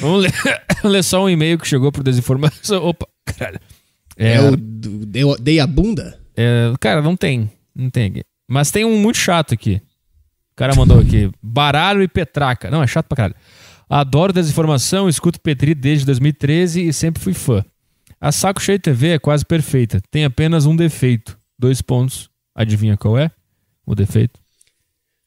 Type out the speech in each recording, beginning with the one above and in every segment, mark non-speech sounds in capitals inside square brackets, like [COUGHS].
Vamos ler, [COUGHS] ler só um e-mail que chegou pro Desinformação. Opa, caralho. É, é o Dei a Bunda? É, cara, não tem. Não tem aqui. Mas tem um muito chato aqui. O cara mandou aqui. Baralho e Petraca. Não, é chato pra caralho. Adoro desinformação, escuto Petri desde 2013 e sempre fui fã. A Saco Cheio TV é quase perfeita. Tem apenas um defeito. Dois pontos. Adivinha qual é? O defeito?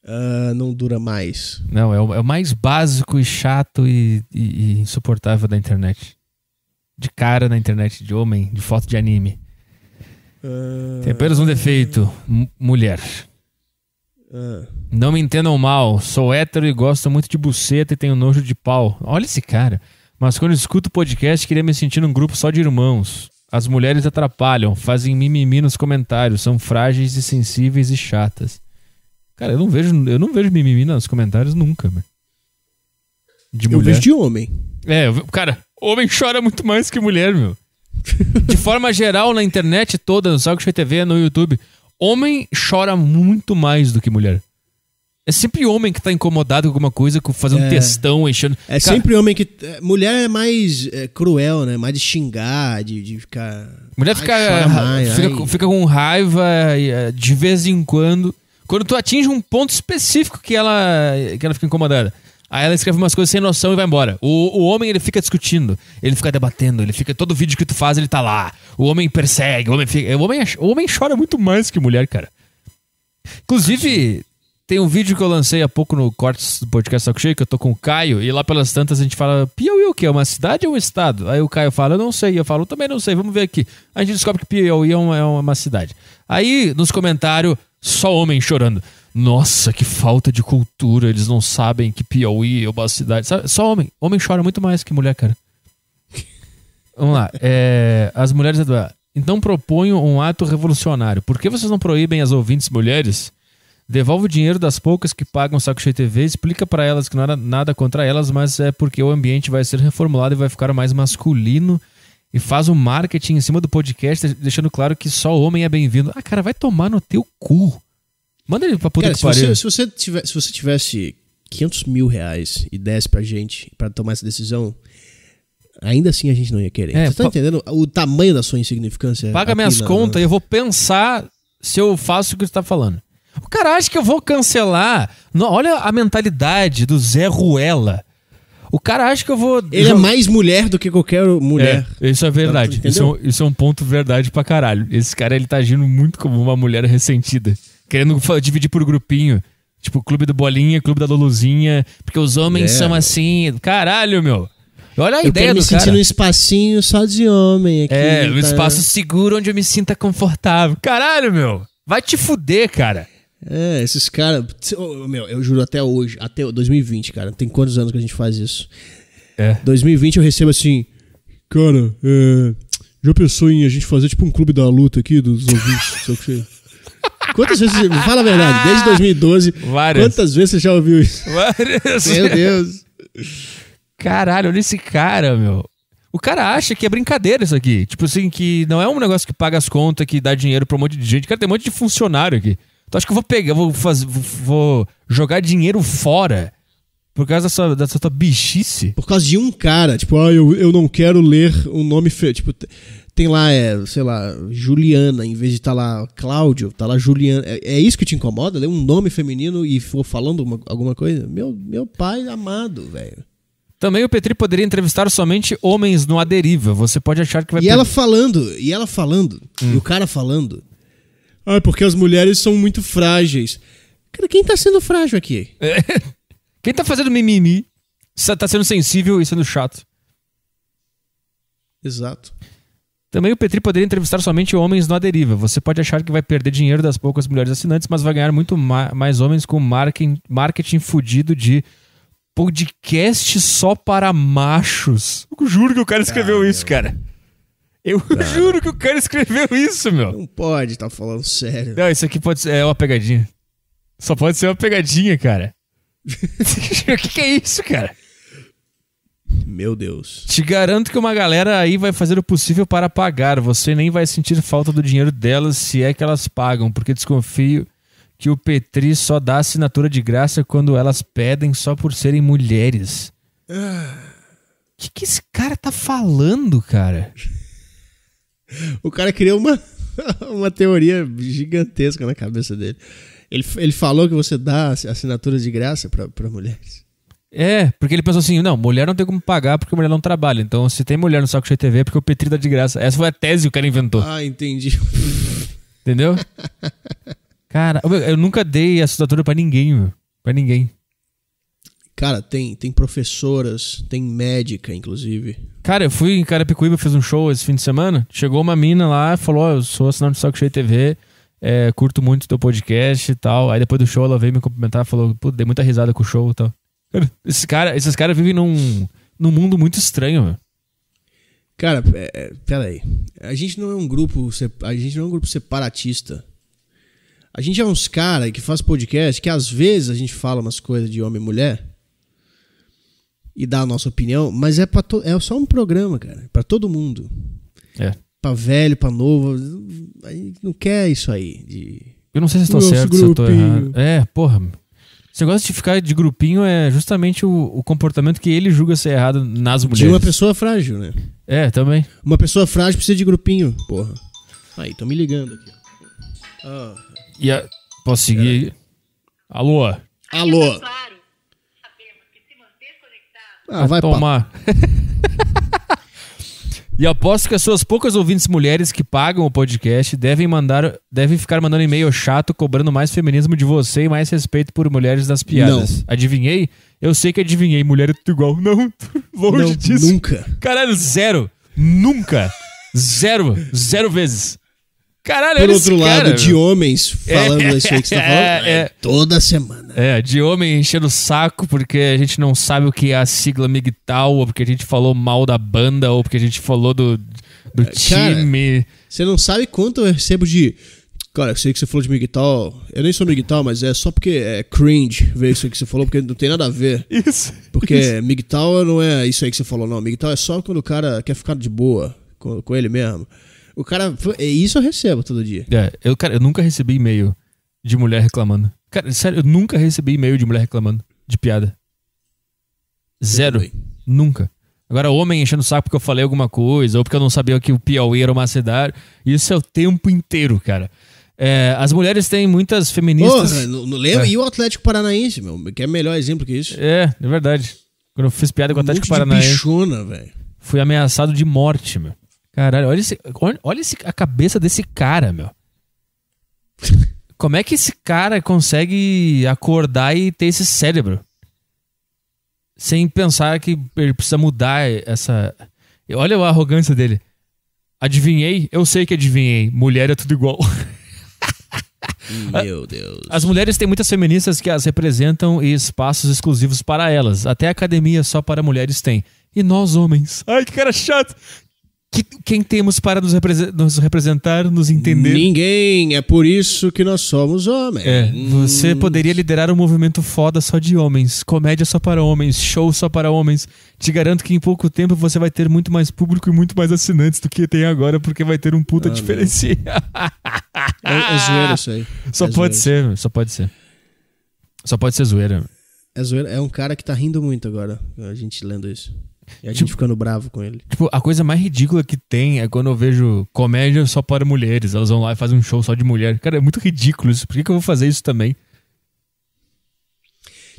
uh, não dura mais. Não, é o, é o, mais básico e chato e, e, e insuportável da internet. De cara na internet, de homem, de foto de anime. Uh... Tem apenas um defeito: mulher. Uh... Não me entendam mal, sou hétero e gosto muito de buceta e tenho nojo de pau. Olha esse cara. Mas quando escuto o podcast, queria me sentir num grupo só de irmãos. As mulheres atrapalham, fazem mimimi nos comentários, são frágeis e sensíveis e chatas. Cara, eu não vejo, eu não vejo mimimi nos comentários nunca, De mulher. Eu vejo de homem. É, cara, homem chora muito mais que mulher, meu. [LAUGHS] De forma geral, na internet toda, no Saco TV, no YouTube, homem chora muito mais do que mulher. É sempre homem que tá incomodado com alguma coisa, fazendo é, textão, enchendo. É cara, sempre homem que. É, mulher é mais é, cruel, né? Mais de xingar, de, de ficar. Mulher ai, fica, mais, fica, fica, com raiva é, de vez em quando. Quando tu atinge um ponto específico que ela, que ela fica incomodada. Aí ela escreve umas coisas sem noção e vai embora. O, o homem, ele fica discutindo, ele fica debatendo, ele fica. Todo vídeo que tu faz, ele tá lá. O homem persegue, o homem fica. O homem, o homem chora muito mais que mulher, cara. Inclusive, tem um vídeo que eu lancei há pouco no Cortes do Podcast Saco Cheio, que eu tô com o Caio, e lá pelas tantas a gente fala: Piauí é o que? É uma cidade ou um estado? Aí o Caio fala: Eu não sei. Eu falo: Também não sei, vamos ver aqui. Aí a gente descobre que Piauí é uma, é uma cidade. Aí nos comentários só homem chorando. Nossa, que falta de cultura. Eles não sabem que Piauí é uma cidade. Sabe? Só homem. Homem chora muito mais que mulher, cara. Vamos lá. É, as mulheres. Então proponho um ato revolucionário. Por que vocês não proíbem as ouvintes mulheres? Devolve o dinheiro das poucas que pagam saco cheio TV, explica para elas que não era nada contra elas, mas é porque o ambiente vai ser reformulado e vai ficar mais masculino e faz um marketing em cima do podcast, deixando claro que só homem é bem-vindo. Ah, cara, vai tomar no teu cu. Manda ele pra puta cara, que se pariu. Você, se, você tivesse, se você tivesse 500 mil reais e desse pra gente para tomar essa decisão, ainda assim a gente não ia querer. É, você tá entendendo o tamanho da sua insignificância? Paga minhas na... contas e eu vou pensar se eu faço o que você tá falando. O cara acha que eu vou cancelar. Não, olha a mentalidade do Zé Ruela. O cara acha que eu vou. Ele é mais mulher do que qualquer mulher. É, isso é tá verdade. Isso é, isso é um ponto verdade pra caralho. Esse cara ele tá agindo muito como uma mulher ressentida. Querendo dividir por grupinho. Tipo, clube do Bolinha, clube da Luluzinha. Porque os homens é. são assim. Caralho, meu. Olha a eu ideia quero me do sentir sentindo num espacinho só de homem aqui. É, tá... um espaço seguro onde eu me sinta confortável. Caralho, meu. Vai te fuder, cara. É, esses caras. meu, eu juro até hoje, até 2020, cara. Tem quantos anos que a gente faz isso? É. 2020 eu recebo assim. Cara, é, já pensou em a gente fazer tipo um clube da luta aqui dos ouvintes? o que Quantas vezes você. Fala a verdade, desde 2012. Ah, várias. Quantas vezes você já ouviu isso? Várias. Meu Deus. Caralho, olha esse cara, meu. O cara acha que é brincadeira isso aqui. Tipo assim, que não é um negócio que paga as contas, que dá dinheiro pra um monte de gente. Cara, tem um monte de funcionário aqui. Então acho que eu vou pegar, vou, fazer, vou jogar dinheiro fora por causa da sua, da sua bichice. Por causa de um cara, tipo, ah, eu, eu não quero ler um nome feio. Tipo, tem lá, é, sei lá, Juliana, em vez de estar tá lá Cláudio, tá lá Juliana. É, é, isso que te incomoda? Ler um nome feminino e for falando uma, alguma coisa? Meu, meu pai amado, velho. Também o Petri poderia entrevistar somente homens no Aderiva. Você pode achar que vai. E ela falando, e ela falando, hum. e o cara falando. Ah, porque as mulheres são muito frágeis. Cara, quem tá sendo frágil aqui? É. Quem tá fazendo mimimi tá sendo sensível e sendo chato. Exato. Também o Petri poderia entrevistar somente homens na deriva. Você pode achar que vai perder dinheiro das poucas mulheres assinantes, mas vai ganhar muito ma mais homens com marketing, marketing fudido de podcast só para machos. Eu juro que o cara escreveu isso, cara. Eu juro que o cara escreveu isso, meu. Não pode tá falando sério. Não, isso aqui pode ser é uma pegadinha. Só pode ser uma pegadinha, cara. [LAUGHS] o que, que é isso, cara? Meu Deus. Te garanto que uma galera aí vai fazer o possível para pagar. Você nem vai sentir falta do dinheiro delas se é que elas pagam, porque desconfio que o Petri só dá assinatura de graça quando elas pedem só por serem mulheres. O ah. que, que esse cara tá falando, cara? O cara criou uma, [LAUGHS] uma teoria gigantesca na cabeça dele. Ele, ele falou que você dá assinaturas de graça para mulheres. É, porque ele pensou assim: não, mulher não tem como pagar porque mulher não trabalha. Então, se tem mulher no Saco Cheio TV é porque o Petri dá de graça. Essa foi a tese que o cara inventou. Ah, entendi. Entendeu? [LAUGHS] cara, eu nunca dei assinatura para ninguém, meu. Pra ninguém. Cara, tem, tem professoras, tem médica, inclusive. Cara, eu fui em Carapicuíba, fiz um show esse fim de semana. Chegou uma mina lá, falou: oh, Eu sou assinante do Saco Cheio TV, é, curto muito teu podcast e tal. Aí depois do show ela veio me cumprimentar, falou: Pô, dei muita risada com o show e tal. Cara, esses caras cara vivem num, num mundo muito estranho, meu. Cara, é, é pera aí. A gente não é um grupo, a gente não é um grupo separatista. A gente é uns caras que faz podcast que às vezes a gente fala umas coisas de homem e mulher e dar a nossa opinião, mas é, pra é só um programa, cara, para todo mundo. É. Pra velho, pra novo, não quer isso aí. De... Eu não sei se estou certo, se eu tô errado. É, porra. você gosta de ficar de grupinho é justamente o, o, comportamento que ele julga ser errado nas mulheres. De uma pessoa frágil, né? É, também. Uma pessoa frágil precisa de grupinho, porra. Aí, tô me ligando aqui. Ah. E a... Posso seguir? Alô? Alô? Ah, vai tomar. [LAUGHS] e aposto que as suas poucas ouvintes mulheres que pagam o podcast devem mandar, devem ficar mandando e-mail chato cobrando mais feminismo de você e mais respeito por mulheres nas piadas. Não. Adivinhei? Eu sei que adivinhei, mulher é tudo igual. Não, [LAUGHS] longe Não, disso. Nunca. Caralho, zero. Nunca. Zero. Zero vezes. Caralho, outro lado, cara, de homens falando é, isso aí que você tá é, falando. É, é, toda semana. É, de homem enchendo o saco porque a gente não sabe o que é a sigla MGTOW, ou porque a gente falou mal da banda, ou porque a gente falou do, do é, time. você não sabe quanto eu recebo de. Cara, eu sei que você falou de MGTOW. Eu nem sou MGTOW, mas é só porque é cringe ver isso aí que você falou, porque não tem nada a ver. [LAUGHS] Isso. Porque isso. MGTOW não é isso aí que você falou, não. MGTOW é só quando o cara quer ficar de boa com, com ele mesmo. O cara. É isso eu recebo todo dia. É, eu, cara, eu nunca recebi e-mail de mulher reclamando. Cara, sério, eu nunca recebi e-mail de mulher reclamando de piada. Zero. Nunca. Agora, homem enchendo o saco porque eu falei alguma coisa, ou porque eu não sabia que o Piauí era uma cidade. Isso é o tempo inteiro, cara. É, as mulheres têm muitas feministas. Porra, não, É. E o Atlético Paranaense, meu, que é melhor exemplo que isso. É, é verdade. Quando eu fiz piada com o um Atlético Paranaense. Bichona, velho. Fui ameaçado de morte, meu. Caralho, olha, esse, olha, esse, a cabeça desse cara, meu. [LAUGHS] Como é que esse cara consegue acordar e ter esse cérebro? Sem pensar que ele precisa mudar essa. Olha a arrogância dele. Adivinhei? Eu sei que adivinhei. Mulher é tudo igual. [LAUGHS] Meu Deus. As mulheres têm muitas feministas que as representam e espaços exclusivos para elas. Até academia só para mulheres tem. E nós, homens. Ai, que cara chato. Que, quem temos para nos, nos, representar, nos entender? Ninguém. É por isso que nós somos homens. É, você hum. poderia liderar um movimento foda só de homens, comédia só para homens, show só para homens. Te garanto que em pouco tempo você vai ter muito mais público e muito mais assinantes do que tem agora, porque vai ter um puta ah, diferencial. é, é zoeira isso aí. [LAUGHS] Só é pode zoeira. ser, só pode ser. Só pode ser zoeira. É zoeira. É um cara que tá rindo muito agora, a gente lendo isso. E a gente ficando bravo com ele. Tipo, a coisa mais ridícula que tem é quando eu vejo comédia só para mulheres. Elas vão lá e fazem um show só de mulher. Cara, é muito ridículo isso. Por que, que eu vou fazer isso também?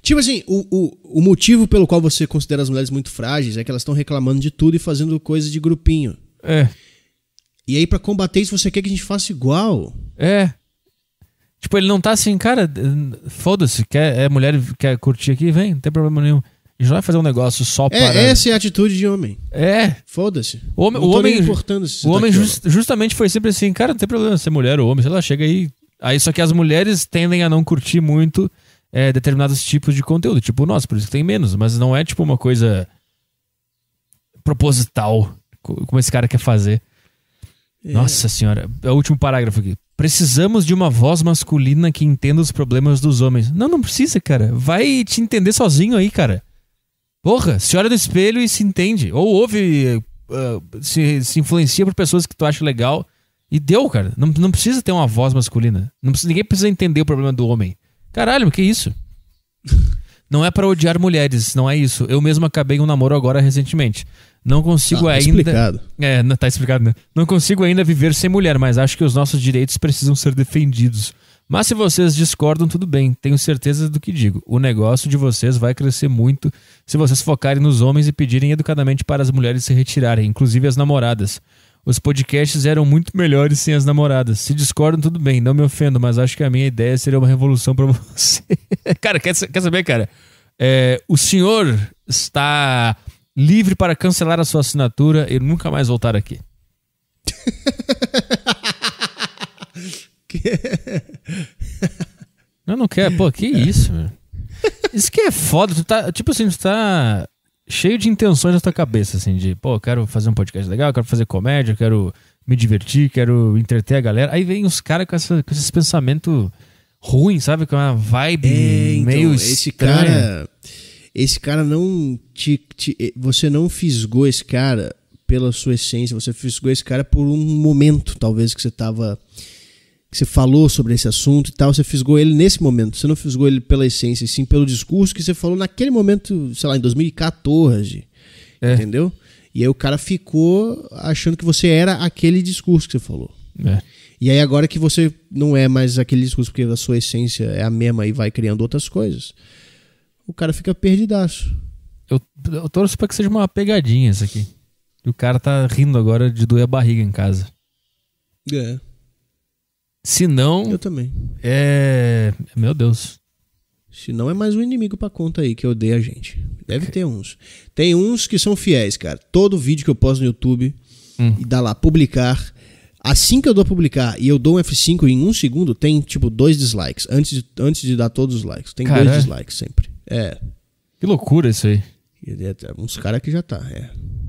Tipo assim, o, o, o motivo pelo qual você considera as mulheres muito frágeis é que elas estão reclamando de tudo e fazendo coisas de grupinho. É. E aí, para combater isso, você quer que a gente faça igual. É. Tipo, ele não tá assim, cara, foda-se, quer é mulher, quer curtir aqui, vem, não tem problema nenhum. A gente não vai fazer um negócio só é, para. É, essa é a atitude de homem. É. Foda-se. O homem, o homem, importando o tá homem just, justamente foi sempre assim, cara, não tem problema ser mulher ou homem, sei lá, chega aí. Aí só que as mulheres tendem a não curtir muito é, determinados tipos de conteúdo. Tipo, nós, por isso que tem menos, mas não é tipo uma coisa proposital, como esse cara quer fazer. É. Nossa senhora, é o último parágrafo aqui. Precisamos de uma voz masculina que entenda os problemas dos homens. Não, não precisa, cara. Vai te entender sozinho aí, cara. Porra, se olha no espelho e se entende. Ou ouve, uh, se, se influencia por pessoas que tu acha legal. E deu, cara. Não, não precisa ter uma voz masculina. Não precisa, ninguém precisa entender o problema do homem. Caralho, que isso? [LAUGHS] não é para odiar mulheres, não é isso. Eu mesmo acabei um namoro agora recentemente. Não consigo ah, ainda. Explicado. É, tá explicado, né? Não consigo ainda viver sem mulher, mas acho que os nossos direitos precisam ser defendidos. Mas se vocês discordam, tudo bem, tenho certeza do que digo. O negócio de vocês vai crescer muito se vocês focarem nos homens e pedirem educadamente para as mulheres se retirarem, inclusive as namoradas. Os podcasts eram muito melhores sem as namoradas. Se discordam, tudo bem, não me ofendo, mas acho que a minha ideia seria uma revolução para [LAUGHS] você. cara, quer, quer, saber, cara? É, o senhor está livre para cancelar a sua assinatura e nunca mais voltar aqui. [LAUGHS] [LAUGHS] não, não quer. Pô, que é. isso, Isso que é foda. Tu tá, tipo assim, tu tá cheio de intenções na tua cabeça, assim, de, pô, quero fazer um podcast legal, quero fazer comédia, quero me divertir, quero entreter a galera. Aí vem os caras com, com esses pensamentos ruins, sabe? Com uma vibe é, então, meio esse cara Esse cara não te, te, eh, Você não fisgou esse cara pela sua essência, você fisgou esse cara por um momento, talvez, que você tava que você falou sobre esse assunto e tal, você fisgou ele nesse momento. Você não fisgou ele pela essência, sim pelo discurso que você falou naquele momento, sei lá, em 2014. É. Entendeu? E aí o cara ficou achando que você era aquele discurso que você falou. É. E aí agora que você não é mais aquele discurso, porque a sua essência é a mesma e vai criando outras coisas, o cara fica perdidaço. Eu, eu torço pra que seja uma pegadinha isso aqui. E o cara tá rindo agora de doer a barriga em casa. É. Se não. Eu também. É. Meu Deus. Se não é mais um inimigo pra conta aí que odeia a gente. Deve ter uns. Tem uns que são fiéis, cara. Todo vídeo que eu posto no YouTube hum. e dá lá publicar. Assim que eu dou publicar e eu dou um F5 em um segundo, tem tipo dois dislikes. Antes de, antes de dar todos os likes. Tem Caralho. dois dislikes sempre. É. Que loucura isso aí. É, é, uns caras que já tá, é.